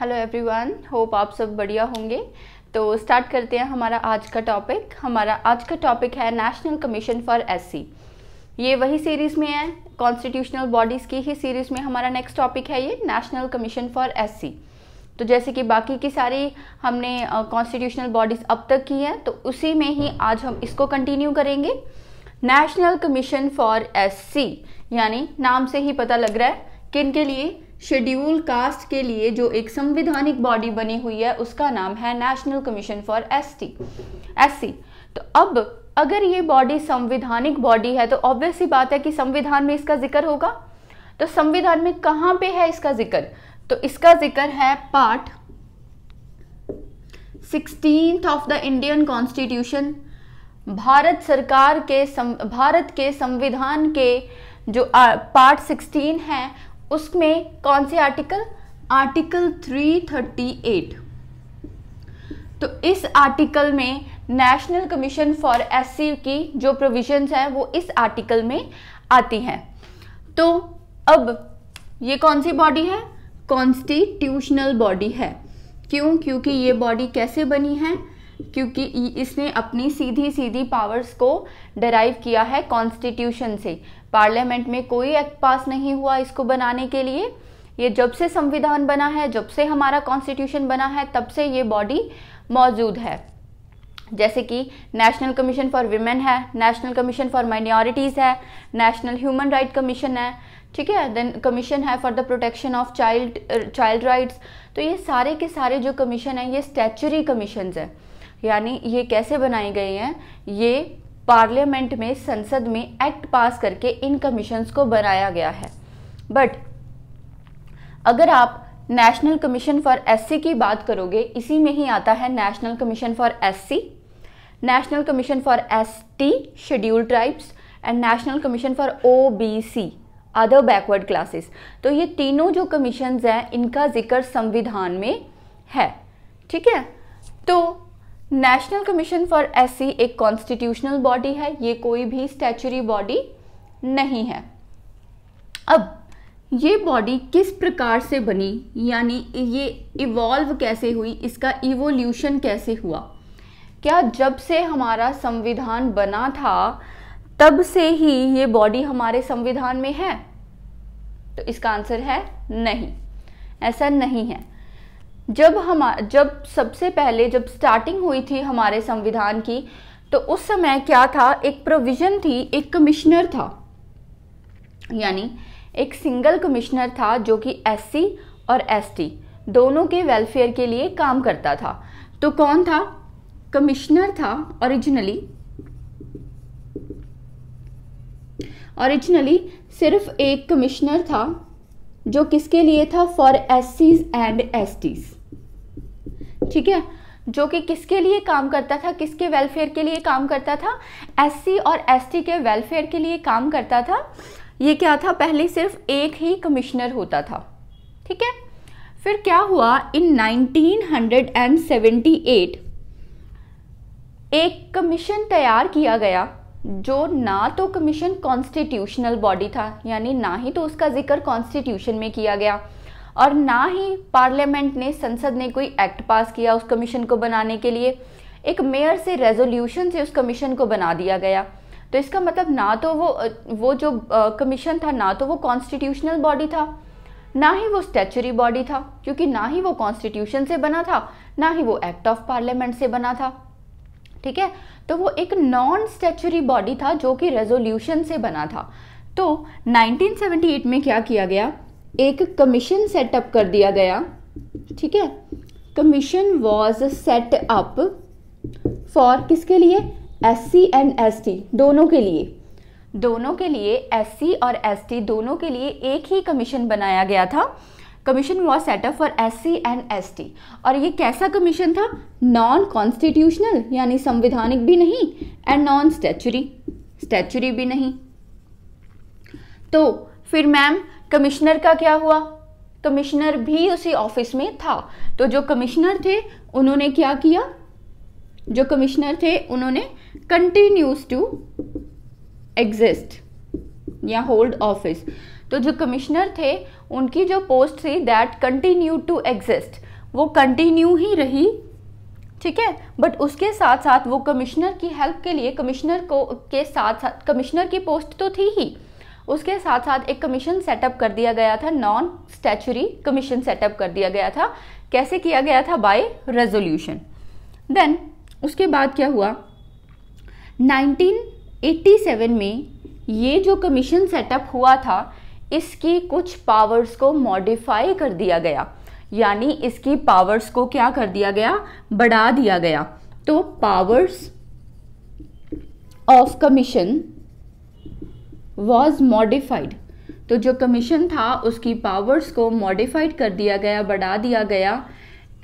Hello everyone hope आप सब बढ़िया होंगे तो स्टार्ट करते हैं हमारा आज का टॉपिक हमारा आज का टॉपिक है नेशनल कमीशन फॉर एससी ये वही सीरीज़ में है कॉन्स्टिट्यूशनल बॉडीज़ की ही सीरीज़ में हमारा नेक्स्ट टॉपिक है ये नेशनल कमीशन फॉर एससी तो जैसे कि बाकी की सारी हमने कॉन्स्टिट्यूशनल बॉडीज़ अब तक की हैं तो उसी में ही आज हम इसको कंटिन्यू करेंगे नेशनल कमीशन फॉर एससी यानी नाम से ही पता लग रहा है किन के लिए शेड्यूल कास्ट के लिए जो एक संविधानिक बॉडी बनी हुई है उसका नाम है national commission for S T तो अब अगर ये बॉडी संविधानिक बॉडी है तो ऑब्वियस ही बात है कि संविधान में इसका जिक्र होगा तो संविधान में कहां पे है इसका जिक्र तो इसका जिक्र है part sixteen of the Indian Constitution Bharat सरकार के सम, भारत के संविधान के जो आ, पार्ट सिक्सटीन है उसमें कौन से आर्टिकल आर्टिकल 338 तो इस आर्टिकल में नेशनल कमीशन फॉर एस की जो प्रोविजंस हैं वो इस आर्टिकल में आती हैं तो अब ये कौन सी बॉडी है कॉन्स्टिट्यूशनल बॉडी है क्यों क्योंकि ये बॉडी कैसे बनी है क्योंकि इसने अपनी सीधी सीधी पावर्स को डराइव किया है कॉन्स्टिट्यूशन से पार्लियामेंट में कोई एक्ट पास नहीं हुआ इसको बनाने के लिए ये जब से संविधान बना है जब से हमारा कॉन्स्टिट्यूशन बना है तब से ये बॉडी मौजूद है जैसे कि नेशनल कमीशन फॉर वीमेन है नेशनल कमीशन फॉर माइनॉरिटीज़ है नेशनल ह्यूमन राइट कमीशन है ठीक है देन कमीशन है for the protection of child child rights तो ये सारे के सारे जो कमीशन हैं ये स्टैचुरी कमीशन हैं यानी ये कैसे बनाए गए हैं ये पार्लियामेंट में संसद में एक्ट पास करके इन कमीशंस को बनाया गया है बट अगर आप नेशनल कमीशन फॉर एससी की बात करोगे इसी में ही आता है national commission for SC national commission for ST scheduled tribes and national commission for OBC other backward classes तो ये तीनों जो कमीशन हैं इनका जिक्र संविधान में है ठीक है तो नेशनल कमीशन फॉर एससी एक कॉन्स्टिट्यूशनल बॉडी है ये कोई भी स्टैचुरी बॉडी नहीं है अब ये बॉडी किस प्रकार से बनी यानी ये इवॉल्व कैसे हुई इसका इवोल्यूशन कैसे हुआ क्या जब से हमारा संविधान बना था तब से ही ये बॉडी हमारे संविधान में है तो इसका आंसर है नहीं ऐसा नहीं है जब हम जब सबसे पहले जब स्टार्टिंग हुई थी हमारे संविधान की तो उस समय क्या था एक प्रोविज़न थी एक कमिश्नर था यानी एक सिंगल कमिश्नर था जो कि एससी और एसटी दोनों के वेलफेयर के लिए काम करता था तो कौन था कमिश्नर था ओरिजिनली ओरिजिनली सिर्फ एक कमिश्नर था जो किसके लिए था फॉर एस एंड एस ठीक है जो कि किसके लिए काम करता था किसके वेलफेयर के लिए काम करता था एससी और एसटी के वेलफेयर के लिए काम करता था ये क्या था पहले सिर्फ एक ही कमिश्नर होता था ठीक है फिर क्या हुआ इन 1978 एक कमीशन तैयार किया गया जो ना तो कमीशन कॉन्स्टिट्यूशनल बॉडी था यानी ना ही तो उसका जिक्र कॉन्स्टिट्यूशन में किया गया और ना ही पार्लियामेंट ने संसद ने कोई एक्ट पास किया उस कमीशन को बनाने के लिए एक मेयर से रेजोल्यूशन से उस कमीशन को बना दिया गया तो इसका मतलब ना तो वो वो जो कमीशन था ना तो वो कॉन्स्टिट्यूशनल बॉडी था ना ही वो स्टेचुरी बॉडी था क्योंकि ना ही वो कॉन्स्टिट्यूशन से बना था ना ही वो एक्ट ऑफ पार्लियामेंट से बना था ठीक है तो वो एक नॉन स्टेचुरी बॉडी था जो कि रेजोल्यूशन से बना था तो 1978 में क्या किया गया एक कमीशन सेटअप कर दिया गया ठीक है commission was set up for किसके लिए S C and S T दोनों के लिए दोनों के लिए एस सी और एस टी दोनों के लिए एक ही कमीशन बनाया गया था commission was set up for S C and S T और ये कैसा कमीशन था नॉन कॉन्स्टिट्यूशनल यानी संविधानिक भी नहीं एंड नॉन स्टैचुरी स्टैचुरी भी नहीं तो फिर मैम कमिश्नर का क्या हुआ कमिश्नर भी उसी ऑफिस में था तो जो कमिश्नर थे उन्होंने क्या किया जो कमिश्नर थे उन्होंने कंटिन्यूज टू एग्जिस्ट या होल्ड ऑफिस तो जो कमिश्नर थे उनकी जो पोस्ट थी दैट कंटिन्यू टू एग्जिस्ट वो कंटिन्यू ही रही ठीक है बट उसके साथ साथ वो कमिश्नर की हेल्प के लिए कमिश्नर को के साथ साथ कमिश्नर की पोस्ट तो थी ही उसके साथ साथ एक कमीशन सेटअप कर दिया गया था नॉन स्टैचुरी कमीशन सेटअप कर दिया गया था कैसे किया गया था बाय रेजोल्यूशन देन उसके बाद क्या हुआ 1987 में ये जो कमीशन सेटअप हुआ था इसकी कुछ पावर्स को मॉडिफाई कर दिया गया यानी इसकी पावर्स को क्या कर दिया गया बढ़ा दिया गया तो powers of commission was modified तो जो कमीशन था उसकी पावर्स को मॉडिफाइड कर दिया गया बढ़ा दिया गया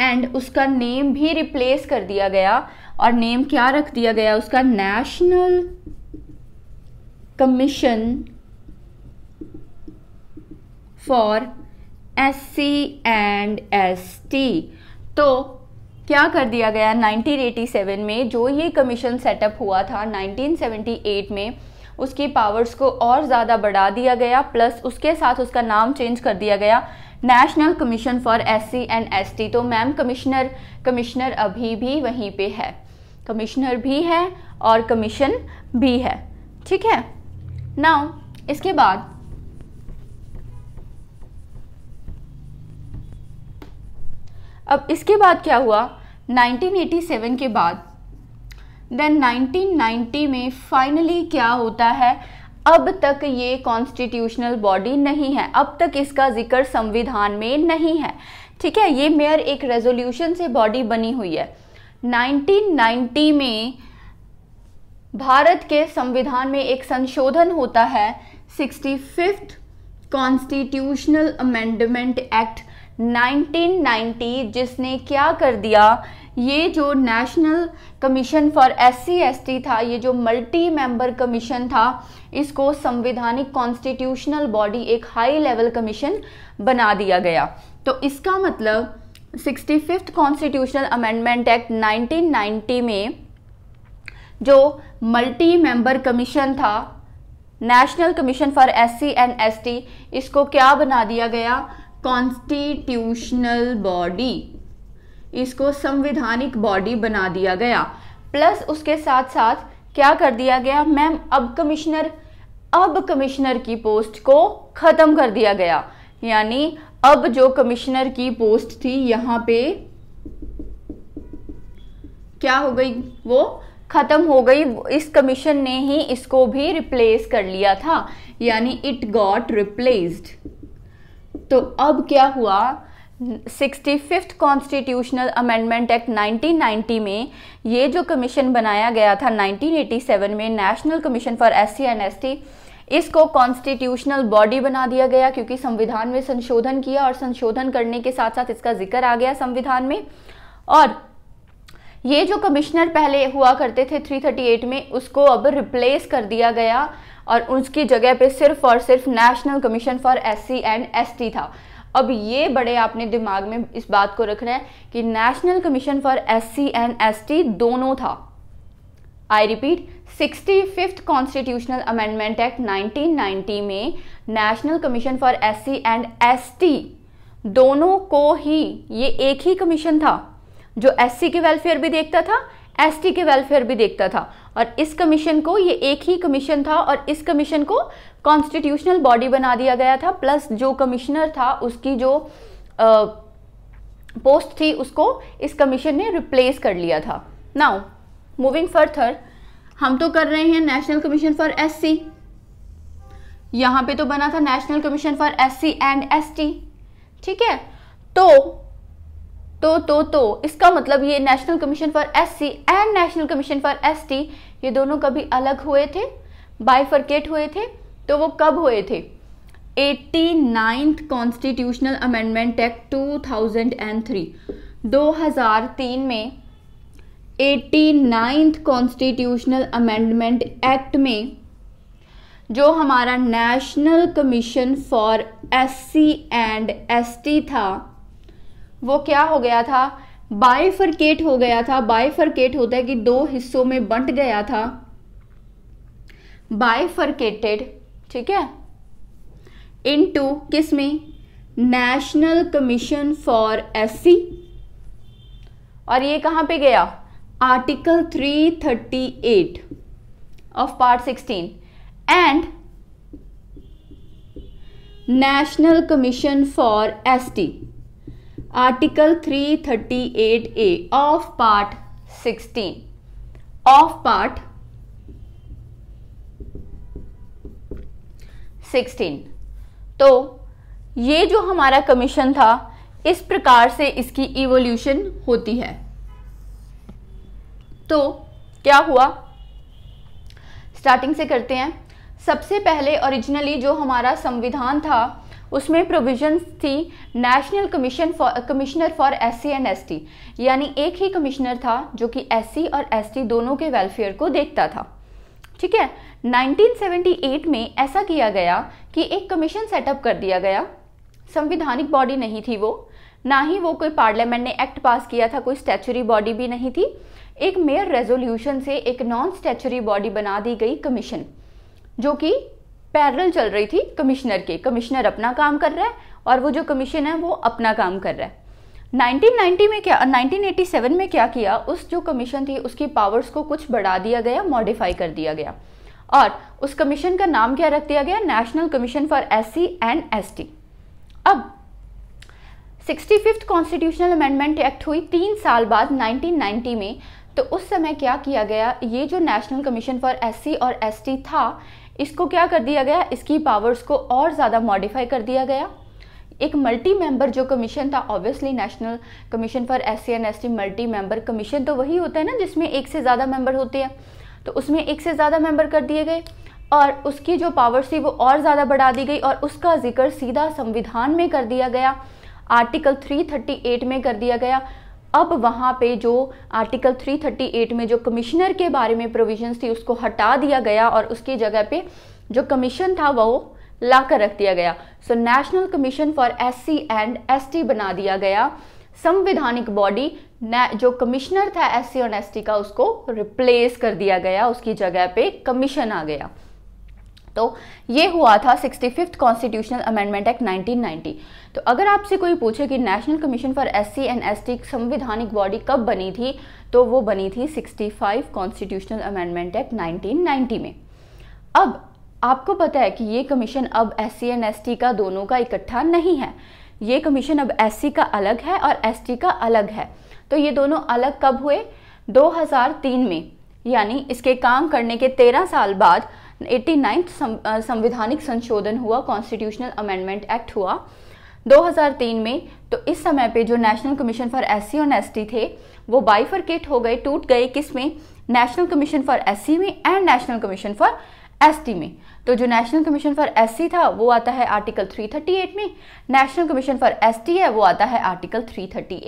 एंड उसका नेम भी रिप्लेस कर दिया गया और नेम क्या रख दिया गया उसका national commission for S C and S T तो क्या कर दिया गया 1987 में जो ये कमीशन सेटअप हुआ था 1978 में उसकी पावर्स को और ज़्यादा बढ़ा दिया गया प्लस उसके साथ उसका नाम चेंज कर दिया गया national commission for SC and ST तो मैम कमिश्नर कमिश्नर अभी भी वहीं पे है कमिश्नर भी है और कमीशन भी है ठीक है नाउ इसके बाद अब इसके बाद क्या हुआ 1987 के बाद देन 1990 में फाइनली क्या होता है अब तक ये कॉन्स्टिट्यूशनल बॉडी नहीं है अब तक इसका जिक्र संविधान में नहीं है ठीक है ये मेयर एक रेजोल्यूशन से बॉडी बनी हुई है 1990 में भारत के संविधान में एक संशोधन होता है sixty fifth constitutional amendment act 1990 जिसने क्या कर दिया ये जो national commission for S C था ये जो मल्टी मेंबर कमीशन था इसको संविधानिक कॉन्स्टिट्यूशनल बॉडी एक हाई लेवल कमीशन बना दिया गया तो इसका मतलब sixty fifth constitutional amendment act 1990 में जो मल्टी मेंबर कमीशन था national commission for C and ST इसको क्या बना दिया गया कॉन्स्टिट्यूशनल बॉडी इसको संविधानिक बॉडी बना दिया गया प्लस उसके साथ साथ क्या कर दिया गया मैम अब कमिश्नर अब कमिश्नर की पोस्ट को ख़त्म कर दिया गया यानी अब जो कमिश्नर की पोस्ट थी यहाँ पे क्या हो गई वो ख़त्म हो गई इस कमीशन ने ही इसको भी रिप्लेस कर लिया था यानी इट गॉट रिप्लेस्ड तो अब क्या हुआ sixty fifth constitutional amendment act 1990 में ये जो कमीशन बनाया गया था 1987 में national commission for S C and S T इसको कॉन्स्टिट्यूशनल बॉडी बना दिया गया क्योंकि संविधान में संशोधन किया और संशोधन करने के साथ साथ इसका जिक्र आ गया संविधान में और ये जो कमिश्नर पहले हुआ करते थे 338 में उसको अब रिप्लेस कर दिया गया और उसकी जगह पे सिर्फ और सिर्फ national commission for SC and ST था अब ये बड़े आपने दिमाग में इस बात को रखना है कि national commission for S C and S T दोनों था I repeat sixty fifth constitutional amendment act 1990 में national commission for S C and S T दोनों को ही ये एक ही कमीशन था जो एस सी के वेलफेयर भी देखता था एसटी के वेलफेयर भी देखता था और इस कमीशन को ये एक ही कमीशन था और इस कमीशन को कॉन्स्टिट्यूशनल बॉडी बना दिया गया था प्लस जो कमिश्नर था उसकी जो आ, पोस्ट थी उसको इस कमीशन ने रिप्लेस कर लिया था नाउ मूविंग फर्थर हम तो कर रहे हैं नेशनल कमीशन फॉर एससी यहां पे तो बना था national commission for SC and ST ठीक है तो तो तो तो इसका मतलब ये national commission for SC and national commission for ST ये दोनों कभी अलग हुए थे बाइफर्केट हुए थे तो वो कब हुए थे eighty ninth constitutional amendment act two thousand and three दो हजार तीन में eighty ninth constitutional amendment act में जो हमारा national commission for SC and ST था वो क्या हो गया था बायफरकेट हो गया था बायफरकेट होता है कि दो हिस्सों में बंट गया था बायफरकेटेड ठीक है इन टू किस में नेशनल कमीशन फॉर एससी और ये कहां पे गया article 338 of part 16 and national commission for ST article 338 A of part 16 of part 16 तो ये जो हमारा कमीशन था इस प्रकार से इसकी इवोल्यूशन होती है तो क्या हुआ स्टार्टिंग से करते हैं सबसे पहले ओरिजिनली जो हमारा संविधान था उसमें प्रोविजन थी national commission for commissioner for S C and S T यानी एक ही कमिश्नर था जो कि एस सी और एस टी दोनों के वेलफेयर को देखता था ठीक है 1978 में ऐसा किया गया कि एक कमीशन सेटअप कर दिया गया संविधानिक बॉडी नहीं थी वो ना ही वो कोई पार्लियामेंट ने एक्ट पास किया था कोई स्टैचुरी बॉडी भी नहीं थी एक मेयर रेजोल्यूशन से एक नॉन स्टैचुरी बॉडी बना दी गई कमीशन जो कि पैरल चल रही थी कमिश्नर के कमिश्नर अपना काम कर रहा है और वो जो कमीशन है वो अपना काम कर रहा है 1990 में क्या 1987 में क्या किया उस जो कमीशन थी उसकी पावर्स को कुछ बढ़ा दिया गया मॉडिफाई कर दिया गया और उस कमीशन का नाम क्या रख दिया गया national commission for S and S अब sixty fifth constitutional amendment act हुई तीन साल बाद 1990 में तो उस समय क्या किया गया ये जो नेशनल कमीशन फॉर एस और एस था इसको क्या कर दिया गया इसकी पावर्स को और ज़्यादा मॉडिफाई कर दिया गया एक मल्टी मेंबर जो कमीशन था obviously national commission for S C and S T multi member commission तो वही होता है ना जिसमें एक से ज़्यादा मेंबर होते हैं तो उसमें एक से ज़्यादा मेंबर कर दिए गए और उसकी जो पावर थी वो और ज़्यादा बढ़ा दी गई और उसका जिक्र सीधा संविधान में कर दिया गया आर्टिकल 338 में कर दिया गया अब वहाँ पे जो आर्टिकल 338 में जो कमिश्नर के बारे में प्रोविजंस थी उसको हटा दिया गया और उसकी जगह पे जो कमीशन था वो लाकर रख दिया गया so national commission for SC and ST बना दिया गया संवैधानिक बॉडी जो कमिश्नर था एससी और एसटी का उसको रिप्लेस कर दिया गया उसकी जगह पे कमीशन आ गया तो ये हुआ था sixty fifth constitutional amendment act 1990 तो अगर आपसे कोई पूछे कि national commission for SC and ST संवैधानिक बॉडी कब बनी थी तो वो बनी थी 65 कॉन्स्टिट्यूशनल अमेंडमेंट एक्ट 1990 में अब आपको पता है कि ये कमीशन अब एस एंड एस का दोनों का इकट्ठा नहीं है ये कमीशन अब एस का अलग है और एस का अलग है तो ये दोनों अलग कब हुए 2003 में यानी इसके काम करने के 13 साल बाद एट्टी संवैधानिक संशोधन हुआ कॉन्स्टिट्यूशनल अमेंडमेंट एक्ट हुआ 2003 में तो इस समय पे जो national commission for S SC और टी थे वो बाइफरकेट हो गए टूट गए किस में नेशनल कमीशन फॉर सी में and national commission for T में तो जो नेशनल कमीशन फॉर सी था वो आता है आर्टिकल 338 में नेशनल कमीशन फॉर टी है वो आता है आर्टिकल 338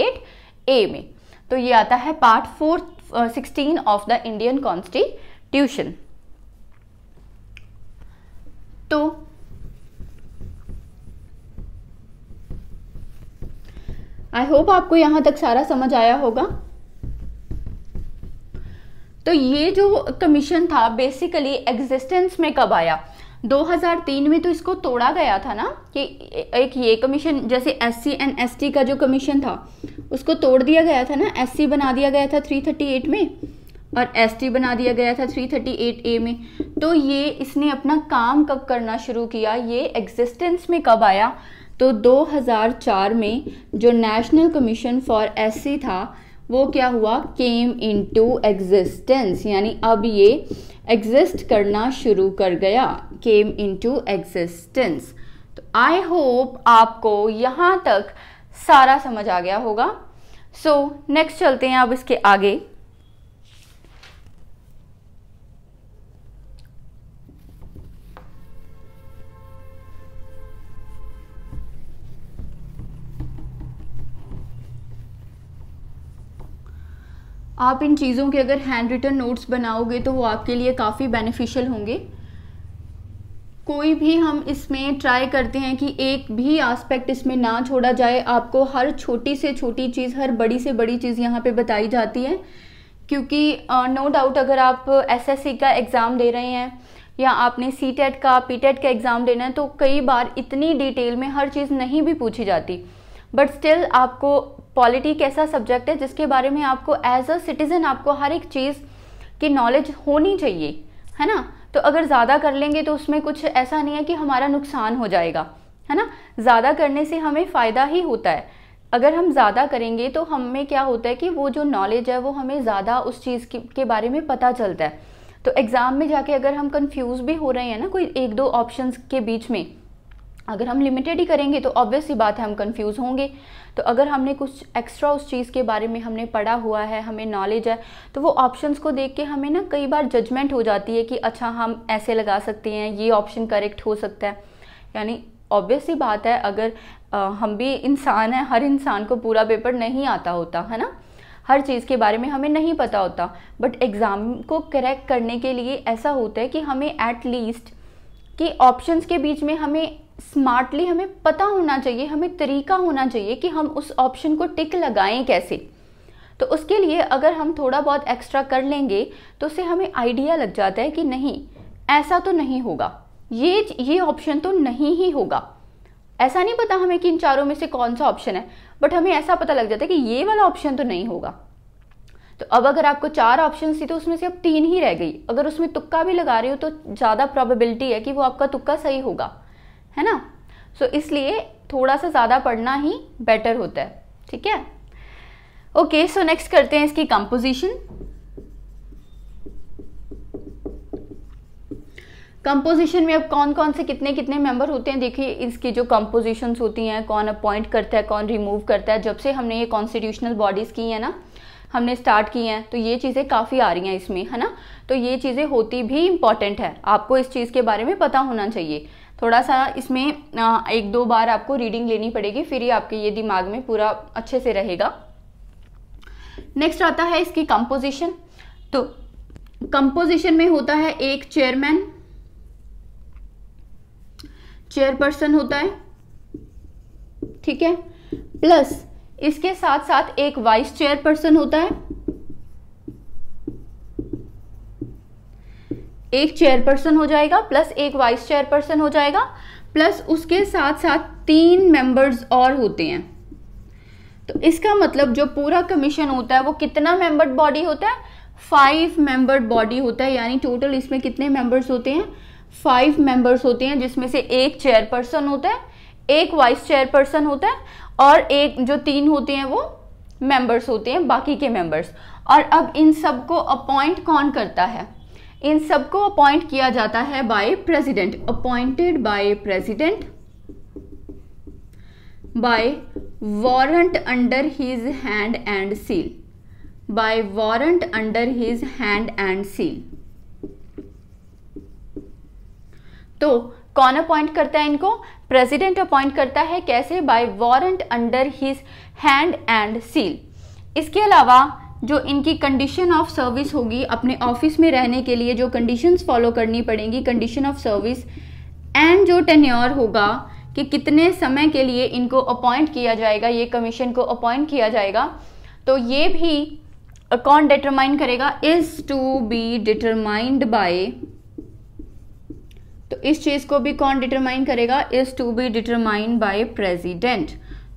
ए में तो ये आता है part four sixteen of the Indian constitution तो आई होप आपको यहां तक सारा समझ आया होगा तो ये जो कमीशन था बेसिकली एग्जिस्टेंस में कब आया 2003 में तो इसको तोड़ा गया था ना कि एक ये कमीशन जैसे S C and S T का जो कमीशन था उसको तोड़ दिया गया था ना एस बना दिया गया था 338 में और एस टी बना दिया गया था 338 ए में तो ये इसने अपना काम कब करना शुरू किया ये एग्जिस्टेंस में कब आया तो 2004 में जो नेशनल कमीशन फॉर सी था वो क्या हुआ केम इन टू एग्जिस्टेंस यानी अब ये एग्जिस्ट करना शुरू कर गया केम इन टू एग्जिस्टेंस तो आई होप आपको यहाँ तक सारा समझ आ गया होगा सो so, नेक्स्ट चलते हैं अब इसके आगे आप इन चीज़ों के अगर हैंड रिटन नोट्स बनाओगे तो वो आपके लिए काफ़ी बेनिफिशियल होंगे कोई भी हम इसमें ट्राई करते हैं कि एक भी एस्पेक्ट इसमें ना छोड़ा जाए आपको हर छोटी से छोटी चीज़ हर बड़ी से बड़ी चीज़ यहाँ पे बताई जाती है क्योंकि नो uh, डाउट no अगर आप एसएससी का एग्ज़ाम दे रहे हैं या आपने सी टेट e का पी टेट e का एग्ज़ाम देना है तो कई बार इतनी डिटेल में हर चीज़ नहीं भी पूछी जाती बट स्टिल आपको पॉलिटी कैसा ऐसा सब्जेक्ट है जिसके बारे में आपको एज अ सिटीज़न आपको हर एक चीज़ की नॉलेज होनी चाहिए है ना तो अगर ज़्यादा कर लेंगे तो उसमें कुछ ऐसा नहीं है कि हमारा नुकसान हो जाएगा है ना ज़्यादा करने से हमें फ़ायदा ही होता है अगर हम ज़्यादा करेंगे तो हमें क्या होता है कि वो जो नॉलेज है वो हमें ज़्यादा उस चीज़ के बारे में पता चलता है तो एग्ज़ाम में जाके अगर हम कंफ्यूज भी हो रहे हैं ना कोई एक दो ऑप्शंस के बीच में अगर हम लिमिटेड ही करेंगे तो ऑब्वियस ही बात है हम कंफ्यूज होंगे तो अगर हमने कुछ एक्स्ट्रा उस चीज़ के बारे में हमने पढ़ा हुआ है हमें नॉलेज है तो वो ऑप्शंस को देख के हमें ना कई बार जजमेंट हो जाती है कि अच्छा हम ऐसे लगा सकते हैं ये ऑप्शन करेक्ट हो सकता है यानी ऑब्वियस ही बात है अगर आ, हम भी इंसान हैं हर इंसान को पूरा पेपर नहीं आता होता है ना हर चीज़ के बारे में हमें नहीं पता होता बट एग्ज़ाम को करेक्ट करने के लिए ऐसा होता है कि हमें एट लीस्ट कि ऑप्शंस के बीच में हमें स्मार्टली हमें पता होना चाहिए हमें तरीका होना चाहिए कि हम उस ऑप्शन को टिक लगाएं कैसे तो उसके लिए अगर हम थोड़ा बहुत एक्स्ट्रा कर लेंगे तो उससे हमें आइडिया लग जाता है कि नहीं ऐसा तो नहीं होगा ये ये ऑप्शन तो नहीं ही होगा ऐसा नहीं पता हमें कि इन चारों में से कौन सा ऑप्शन है बट हमें ऐसा पता लग जाता है कि ये वाला ऑप्शन तो नहीं होगा तो अब अगर आपको चार ऑप्शन थी तो उसमें से अब तीन ही रह गई अगर उसमें तुक्का भी लगा रही हो तो ज़्यादा प्रॉबिलिटी है कि वो आपका तुक्का सही होगा है ना सो so, इसलिए थोड़ा सा ज़्यादा पढ़ना ही बेटर होता है ठीक है ओके सो नेक्स्ट करते हैं इसकी कंपोजिशन कंपोजिशन में अब कौन कौन से कितने कितने मेंबर होते हैं देखिए इसकी जो कंपोजिशंस होती हैं कौन अपॉइंट करता है कौन रिमूव करता है जब से हमने ये कॉन्स्टिट्यूशनल बॉडीज़ की हैं ना हमने स्टार्ट की हैं तो ये चीज़ें काफ़ी आ रही हैं इसमें है ना तो ये चीज़ें होती भी इम्पॉर्टेंट है आपको इस चीज़ के बारे में पता होना चाहिए थोड़ा सा इसमें एक दो बार आपको रीडिंग लेनी पड़ेगी फिर ही आपके ये दिमाग में पूरा अच्छे से रहेगा नेक्स्ट आता है इसकी कंपोजिशन तो कंपोजिशन में होता है एक चेयरमैन चेयरपर्सन होता है ठीक है प्लस इसके साथ साथ एक वाइस चेयरपर्सन होता है एक चेयरपर्सन हो जाएगा प्लस एक वाइस चेयरपर्सन हो जाएगा प्लस उसके साथ साथ तीन मेंबर्स और होते हैं तो इसका मतलब जो पूरा कमीशन होता है वो कितना मेंबर्ड बॉडी होता है फाइव मेंबर्ड बॉडी होता है यानी टोटल इसमें कितने मेंबर्स होते हैं फाइव मेंबर्स होते हैं जिसमें से एक चेयरपर्सन होता है एक वाइस चेयरपर्सन होता है और एक जो तीन होते हैं वो मेंबर्स होते हैं बाकी के मेंबर्स और अब इन सबको अपॉइंट कौन करता है इन सबको अपॉइंट किया जाता है by president appointed by president by warrant under his hand and seal by warrant under his hand and seal तो कौन अपॉइंट करता है इनको प्रेसिडेंट अपॉइंट करता है कैसे by warrant under his hand and seal इसके अलावा जो इनकी कंडीशन ऑफ सर्विस होगी अपने ऑफिस में रहने के लिए जो कंडीशंस फॉलो करनी पड़ेंगी कंडीशन ऑफ सर्विस एंड जो टेन्योर होगा कि कितने समय के लिए इनको अपॉइंट किया जाएगा ये कमीशन को अपॉइंट किया जाएगा तो ये भी कौन डिटरमाइन करेगा is to be determined by तो इस चीज़ को भी कौन डिटरमाइन करेगा is to be determined by president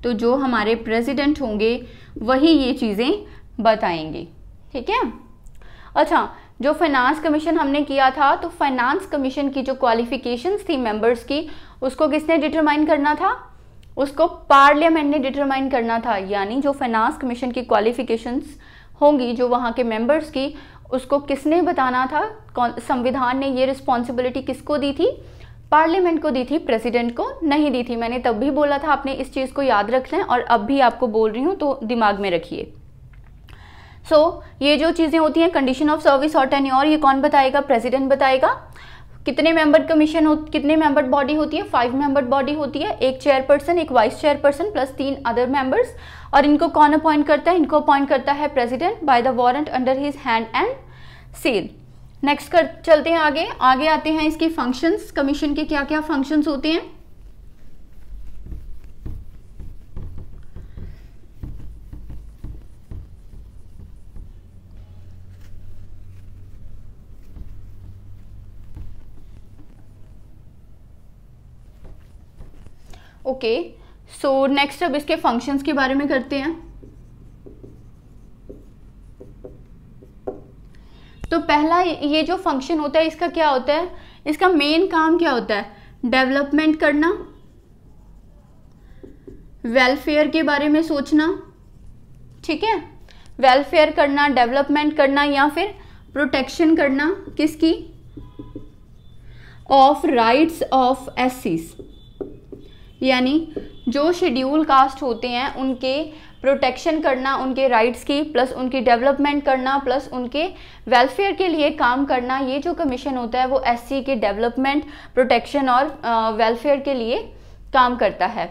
तो जो हमारे प्रेसिडेंट होंगे वही ये चीज़ें बताएंगे ठीक है अच्छा जो फाइनेंस कमीशन हमने किया था तो फाइनेंस कमीशन की जो क्वालिफिकेशंस थी मेंबर्स की उसको किसने डिटरमाइन करना था उसको पार्लियामेंट ने डिटरमाइन करना था यानी जो फाइनेंस कमीशन की क्वालिफिकेशंस होंगी जो वहां के मेंबर्स की उसको किसने बताना था संविधान ने ये रिस्पॉन्सिबिलिटी किसको दी थी पार्लियामेंट को दी थी प्रेसिडेंट को नहीं दी थी मैंने तब भी बोला था आपने इस चीज़ को याद रखना है और अब भी आपको बोल रही हूँ तो दिमाग में रखिए सो so, ये जो चीज़ें होती हैं कंडीशन ऑफ सर्विस और टेन्योर ये कौन बताएगा प्रेसिडेंट बताएगा कितने मेंबर कमीशन हो कितने मेंबर बॉडी होती है फाइव मेंबर बॉडी होती है एक चेयरपर्सन एक वाइस चेयरपर्सन प्लस तीन अदर मेंबर्स और इनको कौन अपॉइंट करता है इनको अपॉइंट करता है president by the warrant under his hand and seal next कर चलते हैं आगे आगे आते हैं इसके फंक्शंस कमीशन के क्या क्या फंक्शंस होते हैं ओके सो नेक्स्ट अब इसके फंक्शंस के बारे में करते हैं तो पहला ये जो फंक्शन होता है इसका क्या होता है इसका मेन काम क्या होता है डेवलपमेंट करना वेलफेयर के बारे में सोचना ठीक है वेलफेयर करना डेवलपमेंट करना या फिर प्रोटेक्शन करना किसकी ऑफ राइट्स ऑफ एसीज यानी जो शेड्यूल कास्ट होते हैं उनके प्रोटेक्शन करना उनके राइट्स की प्लस उनकी डेवलपमेंट करना प्लस उनके वेलफेयर के लिए काम करना ये जो कमीशन होता है वो एससी के डेवलपमेंट प्रोटेक्शन और वेलफेयर के लिए काम करता है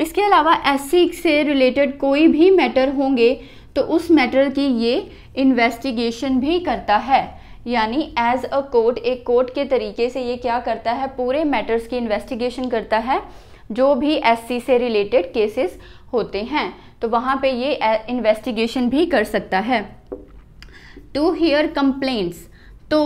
इसके अलावा एससी से रिलेटेड कोई भी मैटर होंगे तो उस मैटर की ये इन्वेस्टिगेशन भी करता है यानी एज अ कोर्ट एक कोर्ट के तरीके से ये क्या करता है पूरे मैटर्स की इन्वेस्टिगेशन करता है जो भी एससी से रिलेटेड केसेस होते हैं तो वहाँ पे ये इन्वेस्टिगेशन भी कर सकता है टू हियर कंप्लेंट्स तो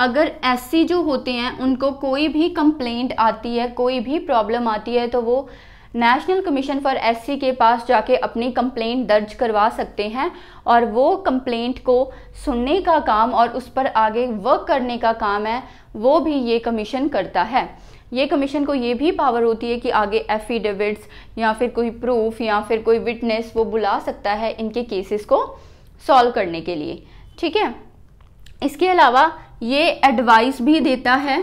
अगर एस जो होते हैं उनको कोई भी कंप्लेंट आती है कोई भी प्रॉब्लम आती है तो वो नेशनल कमीशन फॉर एससी के पास जाके अपनी कंप्लेंट दर्ज करवा सकते हैं और वो कंप्लेंट को सुनने का काम और उस पर आगे वर्क करने का काम है वो भी ये कमीशन करता है ये कमीशन को ये भी पावर होती है कि आगे एफिडेविट्स या फिर कोई प्रूफ या फिर कोई विटनेस वो बुला सकता है इनके केसेस को सॉल्व करने के लिए ठीक है इसके अलावा ये एडवाइस भी देता है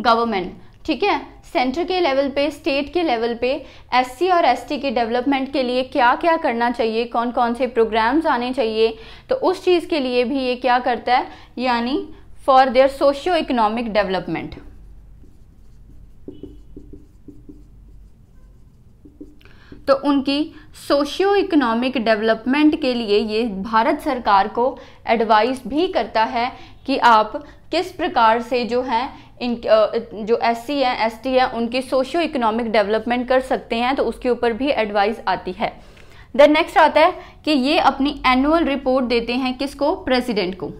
गवर्नमेंट ठीक है सेंटर के लेवल पे स्टेट के लेवल पे एससी और एसटी के डेवलपमेंट के लिए क्या क्या करना चाहिए कौन कौन से प्रोग्राम्स आने चाहिए तो उस चीज़ के लिए भी ये क्या करता है यानी for their socio economic development तो उनकी सोशियो इकोनॉमिक डेवलपमेंट के लिए ये भारत सरकार को एडवाइस भी करता है कि आप किस प्रकार से जो है इन जो एस सी हैं एस टी हैं उनकी सोशियो इकोनॉमिक डेवलपमेंट कर सकते हैं तो उसके ऊपर भी एडवाइस आती है देन नेक्स्ट आता है कि ये अपनी एनुअल रिपोर्ट देते हैं किसको प्रेसिडेंट को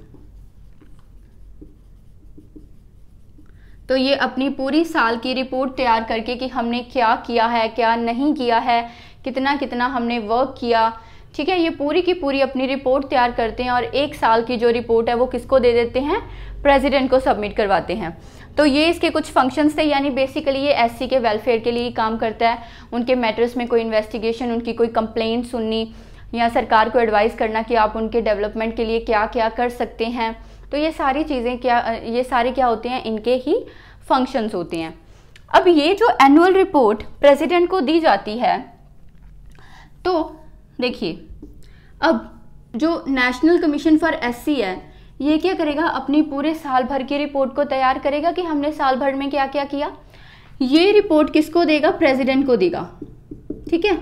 तो ये अपनी पूरी साल की रिपोर्ट तैयार करके कि हमने क्या किया है क्या नहीं किया है कितना कितना हमने वर्क किया ठीक है ये पूरी की पूरी अपनी रिपोर्ट तैयार करते हैं और एक साल की जो रिपोर्ट है वो किसको दे देते हैं प्रेसिडेंट को सबमिट करवाते हैं तो ये इसके कुछ फंक्शंस थे यानी बेसिकली ये एससी के वेलफेयर के लिए काम करता है उनके मैटर्स में कोई इन्वेस्टिगेशन उनकी कोई कंप्लेंट सुननी या सरकार को एडवाइस करना कि आप उनके डेवलपमेंट के लिए क्या क्या कर सकते हैं तो ये सारी चीज़ें क्या ये सारे क्या होते हैं इनके ही फंक्शंस होते हैं अब ये जो एनुअल रिपोर्ट प्रेसिडेंट को दी जाती है तो देखिए अब जो नेशनल कमीशन फॉर एससी है ये क्या करेगा अपनी पूरे साल भर की रिपोर्ट को तैयार करेगा कि हमने साल भर में क्या क्या किया ये रिपोर्ट किसको देगा प्रेसिडेंट को देगा ठीक है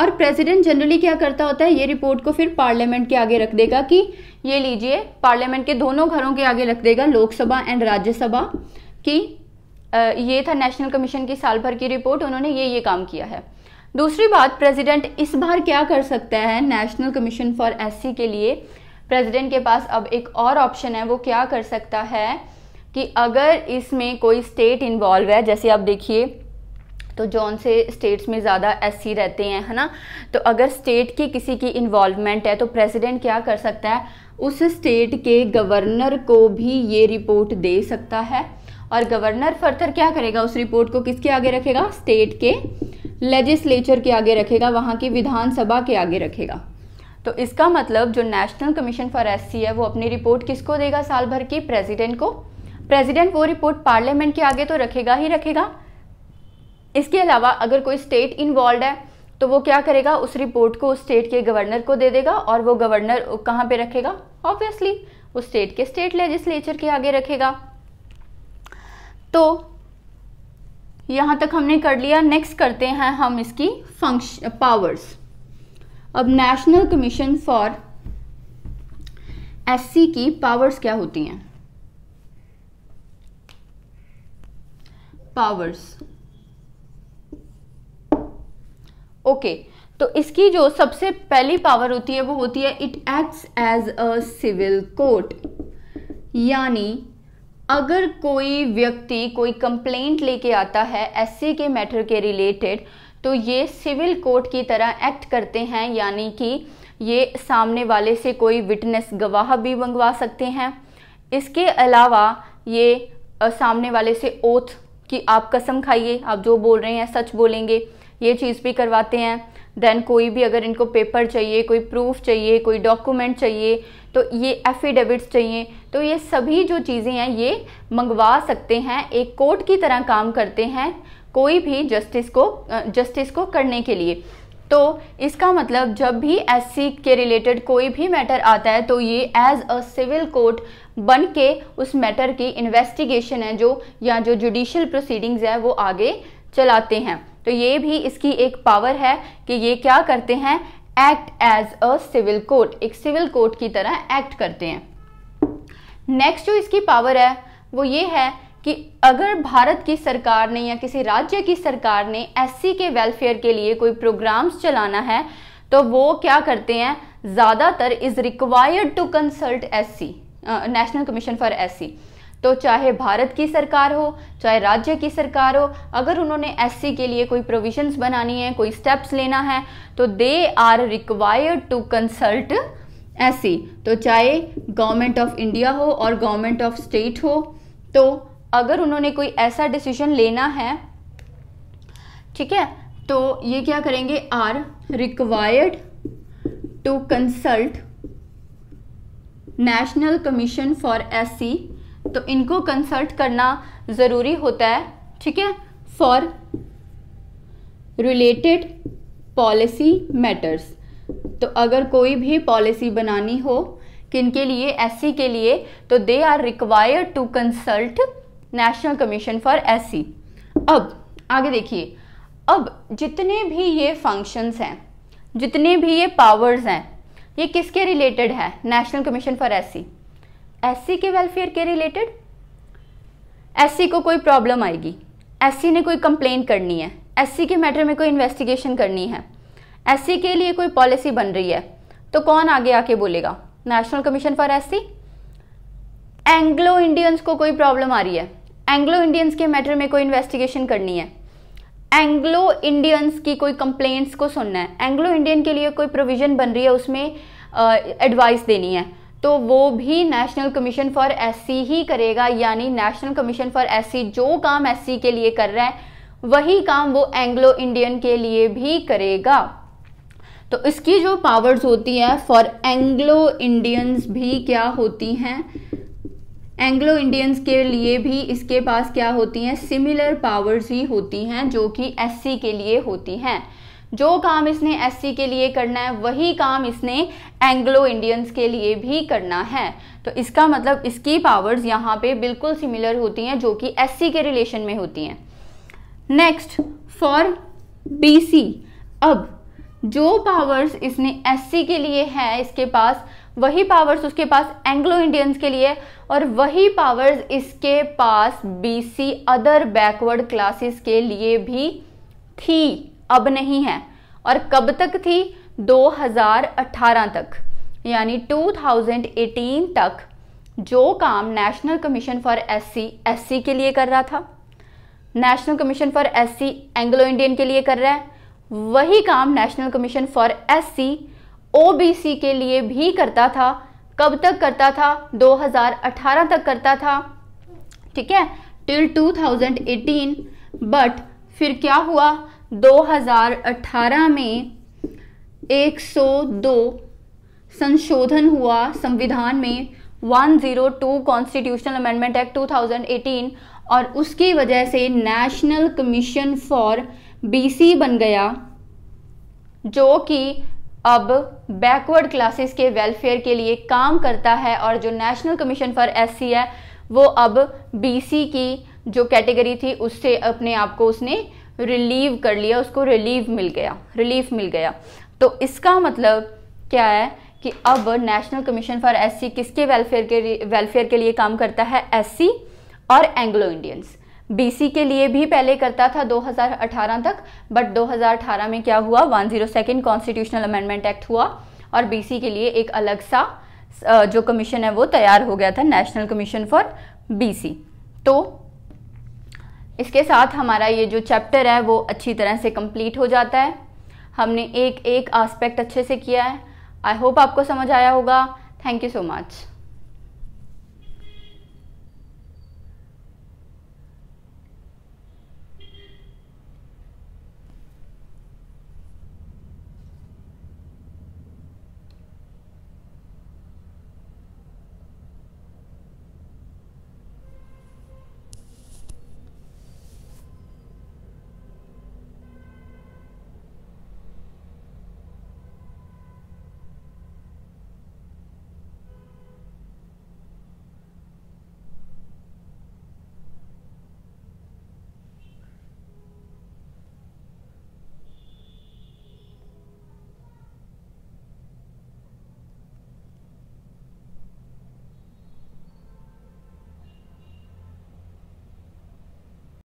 और प्रेसिडेंट जनरली क्या करता होता है ये रिपोर्ट को फिर पार्लियामेंट के आगे रख देगा कि ये लीजिए पार्लियामेंट के दोनों घरों के आगे रख देगा लोकसभा एंड राज्यसभा की ये था नेशनल कमीशन की साल भर की रिपोर्ट उन्होंने ये ये काम किया है दूसरी बात प्रेसिडेंट इस बार क्या कर सकता है नेशनल कमीशन फॉर एससी के लिए प्रेसिडेंट के पास अब एक और ऑप्शन है वो क्या कर सकता है कि अगर इसमें कोई स्टेट इन्वॉल्व है जैसे आप देखिए तो जौन से स्टेट्स में ज़्यादा एससी रहते हैं है ना तो अगर स्टेट की किसी की इन्वॉल्वमेंट है तो प्रेसिडेंट क्या कर सकता है उस स्टेट के गवर्नर को भी ये रिपोर्ट दे सकता है और गवर्नर फर्थर क्या करेगा उस रिपोर्ट को किसके आगे रखेगा स्टेट के लेजिस्लेचर के आगे रखेगा वहाँ की विधानसभा के आगे रखेगा तो इसका मतलब जो नेशनल कमीशन फॉर एस है वो अपनी रिपोर्ट किसको देगा साल भर की प्रेसिडेंट को प्रेसिडेंट वो रिपोर्ट पार्लियामेंट के आगे तो रखेगा ही रखेगा इसके अलावा अगर कोई स्टेट इन्वॉल्व है तो वो क्या करेगा उस रिपोर्ट को उस स्टेट के गवर्नर को दे देगा और वो गवर्नर कहाँ पे रखेगा ऑब्वियसली वो स्टेट के स्टेट लेजिस्लेचर के आगे रखेगा तो यहां तक हमने कर लिया नेक्स्ट करते हैं हम इसकी फंक्शन पावर्स अब नेशनल कमीशन फॉर एससी की पावर्स क्या होती हैं पावर्स ओके okay. तो इसकी जो सबसे पहली पावर होती है वो होती है it acts as a civil court यानी अगर कोई व्यक्ति कोई कंप्लेंट लेके आता है एस के मैटर के रिलेटेड तो ये सिविल कोर्ट की तरह एक्ट करते हैं यानी कि ये सामने वाले से कोई विटनेस गवाह भी मंगवा सकते हैं इसके अलावा ये सामने वाले से ओथ कि आप कसम खाइए आप जो बोल रहे हैं सच बोलेंगे ये चीज़ भी करवाते हैं देन कोई भी अगर इनको पेपर चाहिए कोई प्रूफ चाहिए कोई डॉक्यूमेंट चाहिए तो ये एफिडेविट्स चाहिए तो ये सभी जो चीज़ें हैं ये मंगवा सकते हैं एक कोर्ट की तरह काम करते हैं कोई भी जस्टिस को जस्टिस को करने के लिए तो इसका मतलब जब भी एस के रिलेटेड कोई भी मैटर आता है तो ये एज अ सिविल कोर्ट बन के उस मैटर की इन्वेस्टिगेशन है जो या जो जुडिशल प्रोसीडिंग्स है वो आगे चलाते हैं तो ये भी इसकी एक पावर है कि ये क्या करते हैं act as a civil court एक सिविल कोर्ट की तरह एक्ट करते हैं नेक्स्ट जो इसकी पावर है वो ये है कि अगर भारत की सरकार ने या किसी राज्य की सरकार ने एससी के वेलफेयर के लिए कोई प्रोग्राम्स चलाना है तो वो क्या करते हैं ज़्यादातर is required to consult SC national commission for SC तो चाहे भारत की सरकार हो चाहे राज्य की सरकार हो अगर उन्होंने एस के लिए कोई प्रोविजंस बनानी है कोई स्टेप्स लेना है तो they are required to consult S तो चाहे गवर्नमेंट ऑफ इंडिया हो और गवर्नमेंट ऑफ स्टेट हो तो अगर उन्होंने कोई ऐसा डिसीजन लेना है ठीक है तो ये क्या करेंगे are required to consult national commission for S C तो इनको कंसल्ट करना ज़रूरी होता है ठीक है फॉर रिलेटेड पॉलिसी मैटर्स तो अगर कोई भी पॉलिसी बनानी हो किन के लिए एस के लिए तो they are required to consult national commission for S अब आगे देखिए अब जितने भी ये फंक्शंस हैं जितने भी ये पावर्स हैं ये किसके रिलेटेड है national commission for S SC के वेलफेयर के रिलेटेड एससी को कोई प्रॉब्लम आएगी एससी ने कोई कंप्लेन करनी है एससी के मैटर में कोई इन्वेस्टिगेशन करनी है एससी के लिए कोई पॉलिसी बन रही है तो कौन आगे आके बोलेगा national commission for SC Anglo Indians को कोई प्रॉब्लम आ रही है एंग्लो इंडियंस के मैटर में कोई इन्वेस्टिगेशन करनी है एंग्लो इंडियंस की कोई कंप्लेंट्स को सुनना है एंग्लो इंडियन के लिए कोई प्रोविज़न बन रही है उसमें एडवाइस देनी है तो वो भी नेशनल कमीशन फॉर एससी ही करेगा यानी नेशनल कमीशन फॉर एससी जो काम एससी के लिए कर रहा है वही काम वो एंग्लो इंडियन के लिए भी करेगा तो इसकी जो पावर्स होती है फॉर एंग्लो इंडियंस भी क्या होती हैं एंग्लो इंडियंस के लिए भी इसके पास क्या होती हैं सिमिलर पावर्स ही होती हैं जो कि एससी के लिए होती हैं जो काम इसने एससी के लिए करना है वही काम इसने एंग्लो इंडियंस के लिए भी करना है तो इसका मतलब इसकी पावर्स यहाँ पे बिल्कुल सिमिलर होती हैं जो कि एससी के रिलेशन में होती हैं नेक्स्ट फॉर बीसी अब जो पावर्स इसने एससी के लिए है इसके पास वही पावर्स उसके पास एंग्लो इंडियंस के लिए और वही पावर्स इसके पास बीसी अदर बैकवर्ड क्लासेस के लिए भी थी अब नहीं है और कब तक थी 2018 तक यानी 2018 तक जो काम national commission for SC SC के लिए कर रहा था national commission for SC Anglo Indian के लिए कर रहा है वही काम national commission for SC OBC के लिए भी करता था कब तक करता था 2018 तक करता था ठीक है टिल 2018 बट फिर क्या हुआ 2018 में 102 संशोधन हुआ संविधान में 102 कॉन्स्टिट्यूशनल अमेंडमेंट एक्ट 2018 और उसकी वजह से नेशनल कमीशन फॉर बीसी बन गया जो कि अब बैकवर्ड क्लासेस के वेलफेयर के लिए काम करता है और जो नेशनल कमीशन फॉर एससी है वो अब बीसी की जो कैटेगरी थी उससे अपने आप को उसने रिलीव कर लिया उसको रिलीव मिल गया रिलीफ मिल गया तो इसका मतलब क्या है कि अब नेशनल कमीशन फॉर एससी किसके वेलफेयर के वेलफेयर के लिए काम करता है एससी और एंग्लो इंडियंस बीसी के लिए भी पहले करता था 2018 तक बट 2018 में क्या हुआ one zero second constitutional amendment act हुआ और बीसी के लिए एक अलग सा जो कमीशन है वो तैयार हो गया था नेशनल कमीशन फॉर बीसी तो इसके साथ हमारा ये जो चैप्टर है वो अच्छी तरह से कंप्लीट हो जाता है हमने एक एक आस्पेक्ट अच्छे से किया है आई होप आपको समझ आया होगा थैंक यू सो मच